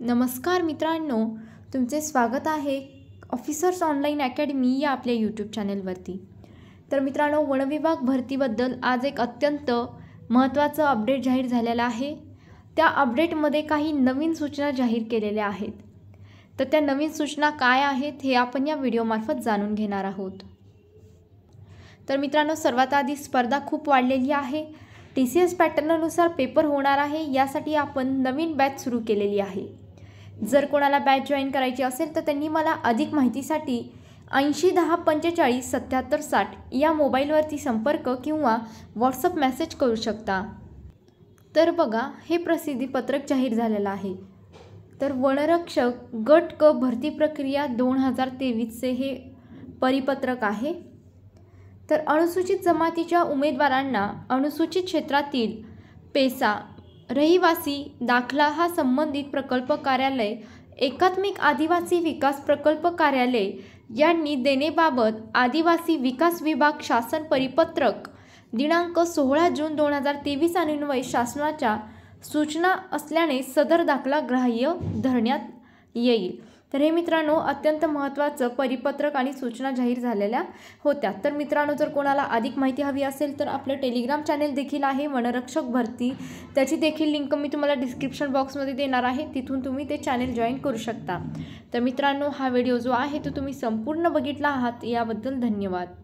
नमस्कार मित्रांनो तुमचे स्वागत आहे ऑफिसर्स ऑनलाईन अकॅडमी या आपल्या यूट्यूब चॅनेलवरती तर मित्रांनो वनविभाग भरतीबद्दल आज एक अत्यंत महत्त्वाचं अपडेट जाहीर झालेलं आहे त्या अपडेटमध्ये काही नवीन सूचना जाहीर केलेल्या आहेत तर त्या नवीन सूचना काय आहेत हे आपण या व्हिडिओमार्फत जाणून घेणार आहोत तर मित्रांनो सर्वात आधी स्पर्धा खूप वाढलेली आहे टी सी एस पॅटर्ननुसार पेपर होणार आहे यासाठी आपण नवीन बॅच सुरू केलेली आहे जर कोणाला बॅच जॉईन करायची असेल तर त्यांनी मला अधिक माहितीसाठी ऐंशी दहा पंचेचाळीस सत्याहत्तर साठ या मोबाईलवरती संपर्क किंवा व्हॉट्सअप मेसेज करू शकता तर बघा हे प्रसिद्धीपत्रक जाहीर झालेलं आहे तर वनरक्षक गट क भरती प्रक्रिया दोन हजार तेवीसचे हे परिपत्रक आहे तर अनुसूचित जमातीच्या उमेदवारांना अनुसूचित क्षेत्रातील पेसा रहिवासी दाखला हा संबंधित प्रकल्प कार्यालय एकात्मिक आदिवासी विकास प्रकल्प कार्यालय यांनी देणेबाबत आदिवासी विकास विभाग शासन परिपत्रक दिनांक सोळा जून दोन हजार तेवीस अनिन्वय शासनाच्या सूचना असल्याने सदर दाखला ग्राह्य धरण्यात येईल तर हे मित्रांनो अत्यंत महत्त्वाचं परिपत्रक आणि सूचना जाहीर झालेल्या होत्या तर मित्रांनो जर कोणाला अधिक माहिती हवी असेल तर आपलं टेलिग्राम चॅनेल देखील आहे वनरक्षक भरती त्याची देखील लिंक मी तुम्हाला डिस्क्रिप्शन बॉक्समध्ये देणार आहे तिथून तुम्ही ते चॅनेल जॉईन करू शकता तर मित्रांनो हा व्हिडिओ जो आहे तो तुम्ही संपूर्ण बघितला आहात याबद्दल धन्यवाद